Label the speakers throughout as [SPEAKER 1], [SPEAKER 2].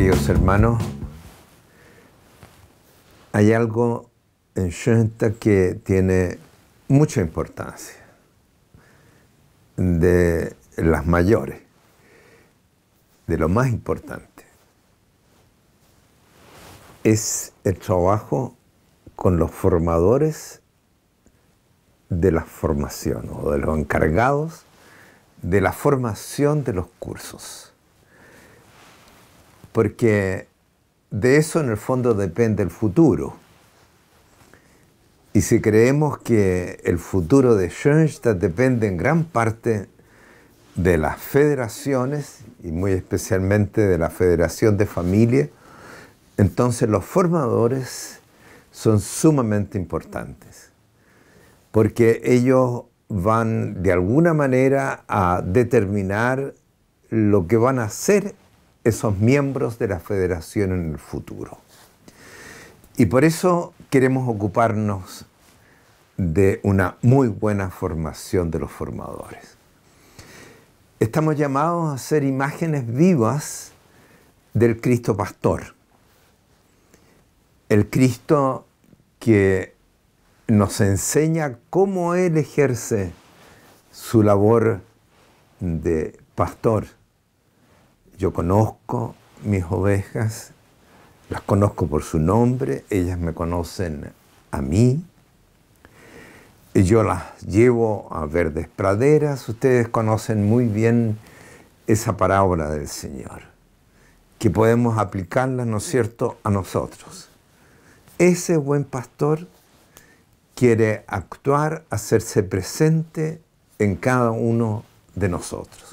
[SPEAKER 1] queridos hermanos, hay algo en Shanta que tiene mucha importancia de las mayores, de lo más importante. Es el trabajo con los formadores de la formación o de los encargados de la formación de los cursos porque de eso en el fondo depende el futuro. Y si creemos que el futuro de Schoenstatt depende en gran parte de las federaciones y muy especialmente de la Federación de Familia, entonces los formadores son sumamente importantes, porque ellos van de alguna manera a determinar lo que van a hacer esos miembros de la federación en el futuro. Y por eso queremos ocuparnos de una muy buena formación de los formadores. Estamos llamados a ser imágenes vivas del Cristo Pastor, el Cristo que nos enseña cómo Él ejerce su labor de pastor yo conozco mis ovejas, las conozco por su nombre, ellas me conocen a mí. yo las llevo a verdes praderas, ustedes conocen muy bien esa parábola del Señor, que podemos aplicarla, ¿no es cierto?, a nosotros. Ese buen pastor quiere actuar, hacerse presente en cada uno de nosotros.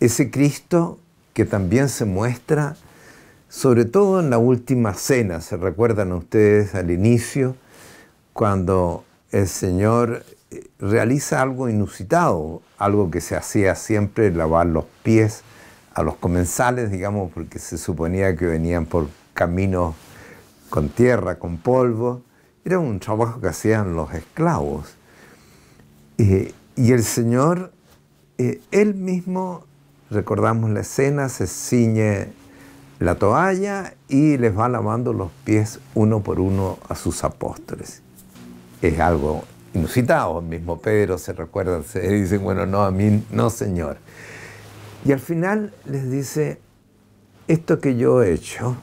[SPEAKER 1] Ese Cristo que también se muestra, sobre todo en la última cena, se recuerdan ustedes al inicio, cuando el Señor eh, realiza algo inusitado, algo que se hacía siempre, lavar los pies a los comensales, digamos, porque se suponía que venían por caminos con tierra, con polvo. Era un trabajo que hacían los esclavos. Eh, y el Señor, eh, él mismo recordamos la escena, se ciñe la toalla y les va lavando los pies uno por uno a sus apóstoles. Es algo inusitado, mismo Pedro se recuerda, se dicen, bueno, no, a mí no, Señor. Y al final les dice, esto que yo he hecho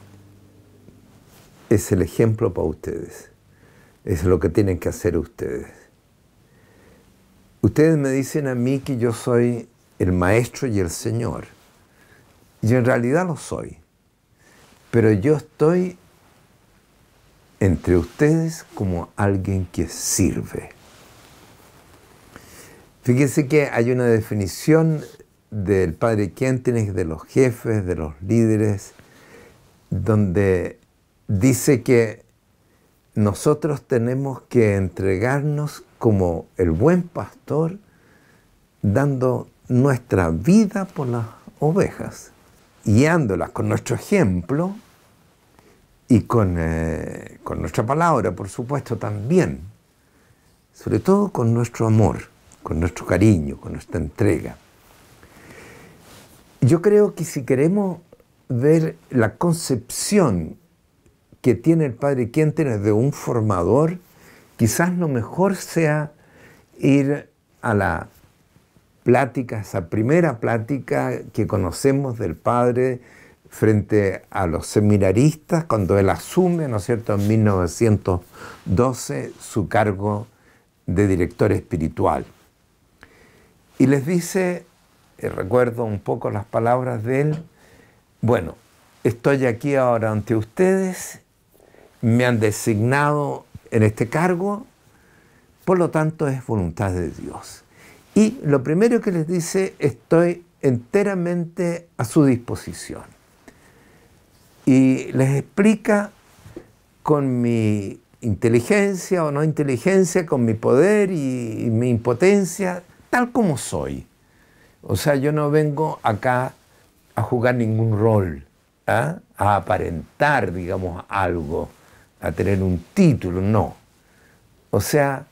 [SPEAKER 1] es el ejemplo para ustedes, es lo que tienen que hacer ustedes. Ustedes me dicen a mí que yo soy el Maestro y el Señor. Y en realidad lo soy. Pero yo estoy entre ustedes como alguien que sirve. Fíjense que hay una definición del padre Quentinich, de los jefes, de los líderes, donde dice que nosotros tenemos que entregarnos como el buen pastor, dando nuestra vida por las ovejas, guiándolas con nuestro ejemplo y eh, con, nuestra palabra, por supuesto, también, sobre todo con nuestro amor, con nuestro cariño, con nuestra entrega. Yo creo que si queremos ver la concepción que tiene el padre tiene de un formador, quizás lo mejor sea ir a la plática, esa primera plática que conocemos del Padre frente a los seminaristas cuando él asume, ¿no es cierto?, en 1912 su cargo de director espiritual. Y les dice, eh, recuerdo un poco las palabras de él, bueno, estoy aquí ahora ante ustedes, me han designado en este cargo, por lo tanto es voluntad de Dios. Y lo primero que les dice, estoy enteramente a su disposición. Y les explica con mi inteligencia o no inteligencia, con mi poder y, mi impotencia, tal como soy. O sea, yo no vengo acá a jugar ningún rol, ¿ah? a aparentar, digamos, algo, a tener un título, no. O sea,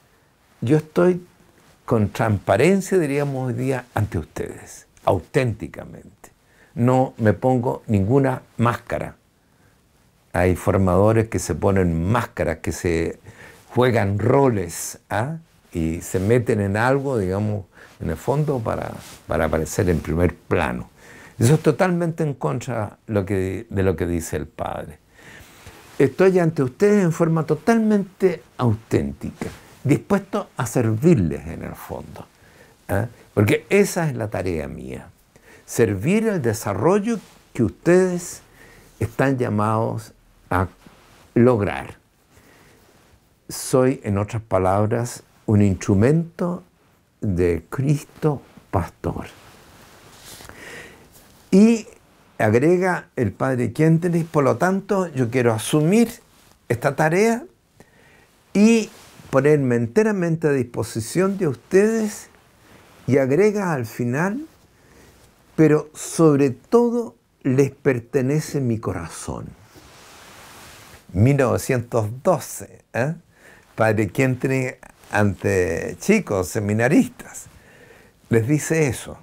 [SPEAKER 1] yo estoy con transparencia, diríamos hoy día, ante ustedes, auténticamente. No me pongo ninguna máscara. Hay formadores que se ponen máscaras, que se juegan roles ¿ah? y se meten en algo, digamos, en el fondo para, para aparecer en primer plano. Eso es totalmente en contra de lo que dice el Padre. Estoy ante ustedes en forma totalmente auténtica dispuesto a servirles en el fondo. ¿eh? Porque esa es la tarea mía, servir el desarrollo que ustedes están llamados a lograr. Soy, en otras palabras, un instrumento de Cristo Pastor. Y agrega el padre Quientenis, por lo tanto yo quiero asumir esta tarea y ponerme enteramente a disposición de ustedes y agrega al final, pero sobre todo les pertenece mi corazón. 1912, ¿eh? que entre ante chicos, seminaristas, les dice eso.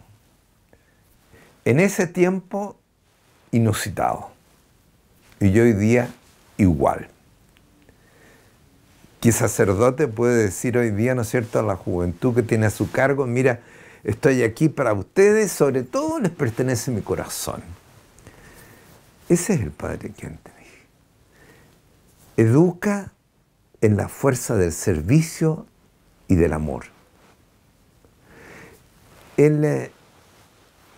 [SPEAKER 1] En ese tiempo, inusitado. Y hoy día, igual. ¿Qué sacerdote puede decir hoy día, ¿no es cierto?, a la juventud que tiene a su cargo, mira, estoy aquí para ustedes, sobre todo les pertenece mi corazón. Ese es el Padre que Educa en la fuerza del servicio y del amor. Él eh,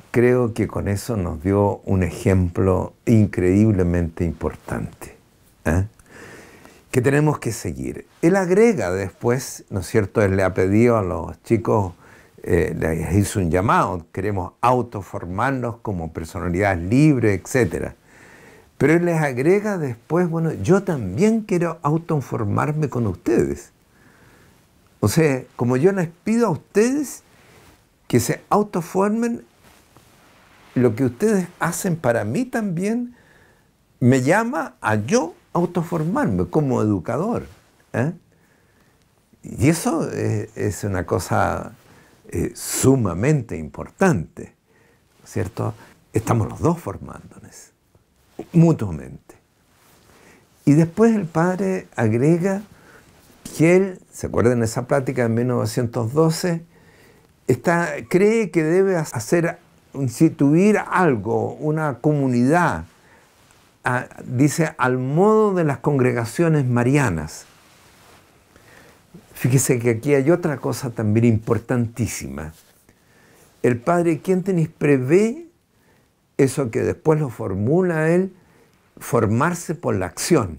[SPEAKER 1] creo que con eso nos dio un ejemplo increíblemente importante. ¿eh? que tenemos que seguir. Él agrega después, ¿no es cierto? Él le ha pedido a los chicos, eh, les hizo un llamado, queremos autoformarnos como personalidad libre, etc. Pero él les agrega después, bueno, yo también quiero autoformarme con ustedes. O sea, como yo les pido a ustedes que se autoformen, lo que ustedes hacen para mí también me llama a yo autoformarme como educador. ¿eh? Y eso es, una cosa eh, sumamente importante, ¿cierto? Estamos los dos formándonos mutuamente. Y después el padre agrega que él, ¿se acuerdan esa plática de 1912? Está, cree que debe hacer, instituir algo, una comunidad dice, al modo de las congregaciones marianas. Fíjese que aquí hay otra cosa también importantísima. El padre Quintenis prevé eso que después lo formula él, formarse por la acción,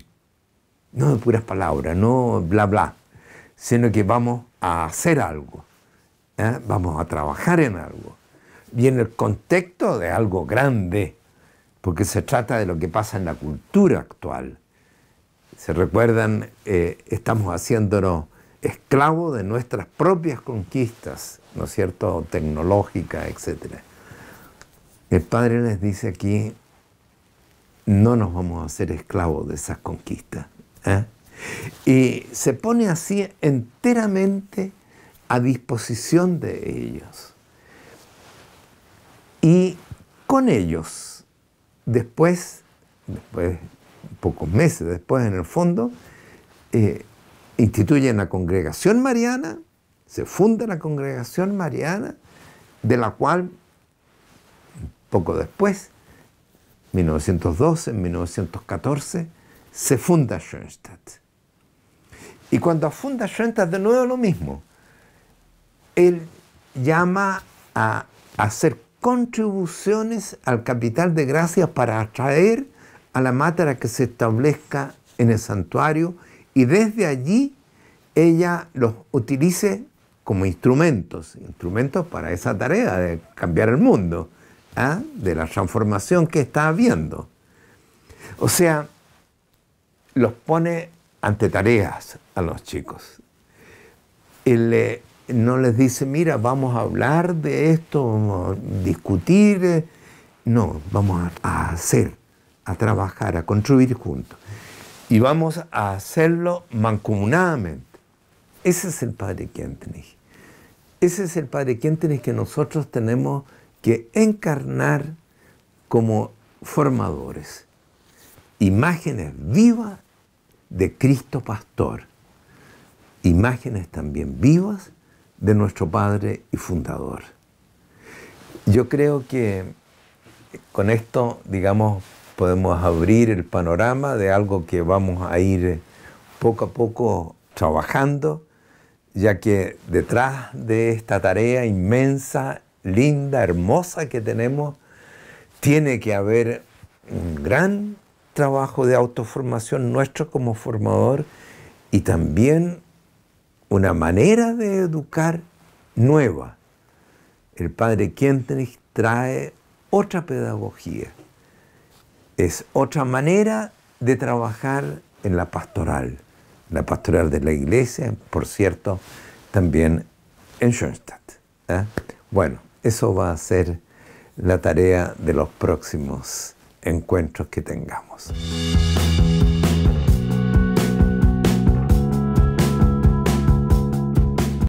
[SPEAKER 1] no de puras palabras, no bla bla, sino que vamos a hacer algo, ¿eh? vamos a trabajar en algo, y en el contexto de algo grande, porque se trata de lo que pasa en la cultura actual. Se recuerdan, eh, estamos haciéndonos esclavos de nuestras propias conquistas, ¿no es cierto?, tecnológicas, etc. El Padre les dice aquí, no nos vamos a hacer esclavos de esas conquistas. ¿eh? Y se pone así enteramente a disposición de ellos. Y con ellos después, después pocos meses después en el fondo, eh, instituyen la congregación mariana, se funda la congregación mariana, de la cual poco después, 1912, 1914, se funda Schoenstatt. Y cuando funda Schoenstatt, de nuevo lo mismo. Él llama a hacer contribuciones al capital de gracias para atraer a la mátara que se establezca en el santuario y desde allí ella los utilice como instrumentos, instrumentos para esa tarea de cambiar el mundo, ¿ah? de la transformación que está habiendo. O sea, los pone ante tareas a los chicos. El, eh, no les dice, mira, vamos a hablar de esto, vamos a discutir. No, vamos a hacer, a trabajar, a construir juntos. Y vamos a hacerlo mancomunadamente. Ese es el Padre Kentenich. Ese es el Padre Kentenich que nosotros tenemos que encarnar como formadores. Imágenes vivas de Cristo Pastor. Imágenes también vivas de nuestro Padre y Fundador. Yo creo que con esto, digamos, podemos abrir el panorama de algo que vamos a ir poco a poco trabajando, ya que detrás de esta tarea inmensa, linda, hermosa que tenemos, tiene que haber un gran trabajo de autoformación nuestro como formador y también una manera de educar nueva. El padre Kentrich trae otra pedagogía, es otra manera de trabajar en la pastoral, la pastoral de la iglesia, por cierto, también en Schoenstatt. ¿eh? Bueno, eso va a ser la tarea de los próximos encuentros que tengamos.